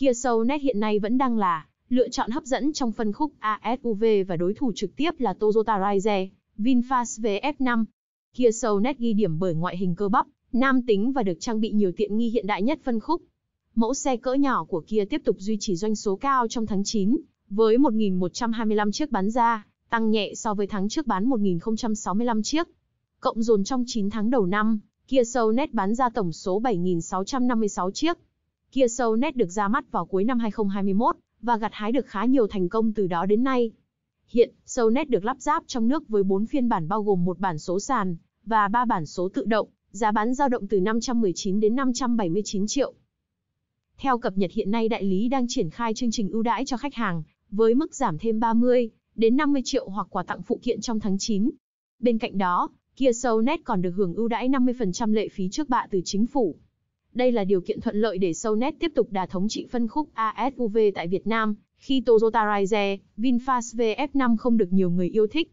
Kia Soulnet hiện nay vẫn đang là lựa chọn hấp dẫn trong phân khúc ASUV và đối thủ trực tiếp là Toyota Raize, VinFast VF5. Kia Soulnet ghi điểm bởi ngoại hình cơ bắp, nam tính và được trang bị nhiều tiện nghi hiện đại nhất phân khúc. Mẫu xe cỡ nhỏ của Kia tiếp tục duy trì doanh số cao trong tháng 9, với 1.125 chiếc bán ra, tăng nhẹ so với tháng trước bán 1.065 chiếc. Cộng dồn trong 9 tháng đầu năm, Kia Soulnet bán ra tổng số 7.656 chiếc, Kia Soul Net được ra mắt vào cuối năm 2021 và gặt hái được khá nhiều thành công từ đó đến nay. Hiện, Soul Net được lắp ráp trong nước với 4 phiên bản bao gồm một bản số sàn và 3 bản số tự động, giá bán dao động từ 519 đến 579 triệu. Theo cập nhật hiện nay đại lý đang triển khai chương trình ưu đãi cho khách hàng với mức giảm thêm 30 đến 50 triệu hoặc quà tặng phụ kiện trong tháng 9. Bên cạnh đó, Kia Soul Net còn được hưởng ưu đãi 50% lệ phí trước bạ từ chính phủ. Đây là điều kiện thuận lợi để Sonet tiếp tục đà thống trị phân khúc ASUV tại Việt Nam, khi Toyota Raize, VinFast VF5 không được nhiều người yêu thích.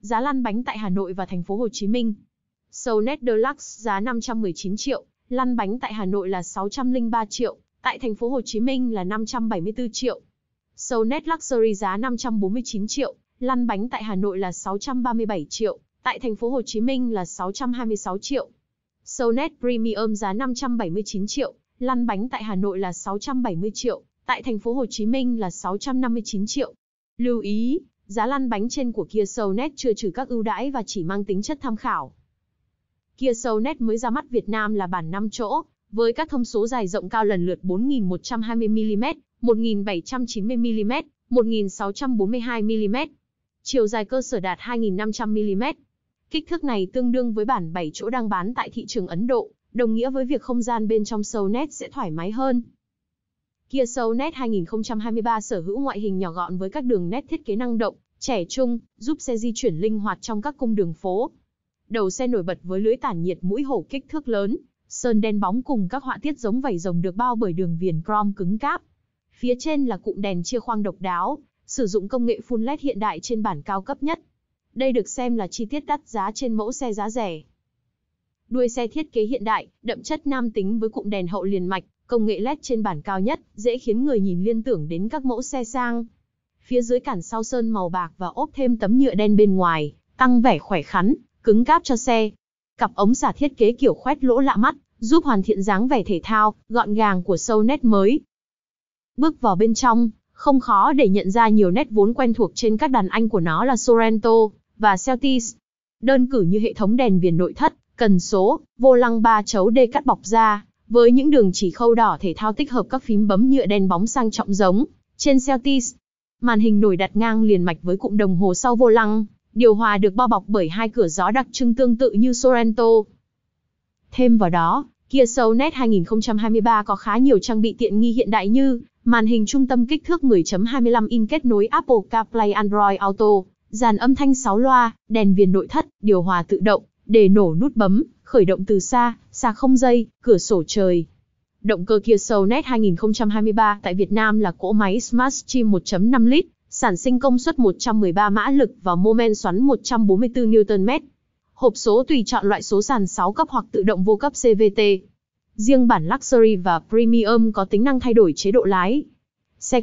Giá lăn bánh tại Hà Nội và thành phố Hồ Chí Minh. Sonet Deluxe giá 519 triệu, lăn bánh tại Hà Nội là 603 triệu, tại thành phố Hồ Chí Minh là 574 triệu. Sonet Luxury giá 549 triệu, lăn bánh tại Hà Nội là 637 triệu, tại thành phố Hồ Chí Minh là 626 triệu. Sonet Premium giá 579 triệu, lăn bánh tại Hà Nội là 670 triệu, tại thành phố Hồ Chí Minh là 659 triệu. Lưu ý, giá lăn bánh trên của Kia Sonet chưa trừ các ưu đãi và chỉ mang tính chất tham khảo. Kia Sonet mới ra mắt Việt Nam là bản 5 chỗ, với các thông số dài rộng cao lần lượt 4120mm, 1790mm, 1642mm. Chiều dài cơ sở đạt 2500mm. Kích thước này tương đương với bản 7 chỗ đang bán tại thị trường Ấn Độ, đồng nghĩa với việc không gian bên trong SoulNet sẽ thoải mái hơn. Kia SoulNet 2023 sở hữu ngoại hình nhỏ gọn với các đường nét thiết kế năng động, trẻ trung, giúp xe di chuyển linh hoạt trong các cung đường phố. Đầu xe nổi bật với lưới tản nhiệt mũi hổ kích thước lớn, sơn đen bóng cùng các họa tiết giống vảy rồng được bao bởi đường viền chrome cứng cáp. Phía trên là cụm đèn chia khoang độc đáo, sử dụng công nghệ full LED hiện đại trên bản cao cấp nhất. Đây được xem là chi tiết đắt giá trên mẫu xe giá rẻ. Đuôi xe thiết kế hiện đại, đậm chất nam tính với cụm đèn hậu liền mạch, công nghệ LED trên bản cao nhất, dễ khiến người nhìn liên tưởng đến các mẫu xe sang. Phía dưới cản sau sơn màu bạc và ốp thêm tấm nhựa đen bên ngoài, tăng vẻ khỏe khắn, cứng cáp cho xe. Cặp ống xả thiết kế kiểu khoét lỗ lạ mắt, giúp hoàn thiện dáng vẻ thể thao, gọn gàng của sâu nét mới. Bước vào bên trong, không khó để nhận ra nhiều nét vốn quen thuộc trên các đàn anh của nó là Sorento, và Celtis. Đơn cử như hệ thống đèn viền nội thất, cần số, vô lăng ba chấu đê cắt bọc da, với những đường chỉ khâu đỏ thể thao tích hợp các phím bấm nhựa đen bóng sang trọng giống trên Celtis. Màn hình nổi đặt ngang liền mạch với cụm đồng hồ sau vô lăng, điều hòa được bao bọc bởi hai cửa gió đặc trưng tương tự như Sorento. Thêm vào đó, Kia Soul Net 2023 có khá nhiều trang bị tiện nghi hiện đại như màn hình trung tâm kích thước 10.25 inch kết nối Apple CarPlay Android Auto, dàn âm thanh sáu loa, đèn viền nội thất, điều hòa tự động, để nổ nút bấm, khởi động từ xa, xa không dây, cửa sổ trời. Động cơ Kia Soulnet 2023 tại Việt Nam là cỗ máy Smart Stream 1.5 lít, sản sinh công suất 113 mã lực và mô men xoắn 144 Nm. Hộp số tùy chọn loại số sàn 6 cấp hoặc tự động vô cấp CVT. Riêng bản Luxury và Premium có tính năng thay đổi chế độ lái. Xe...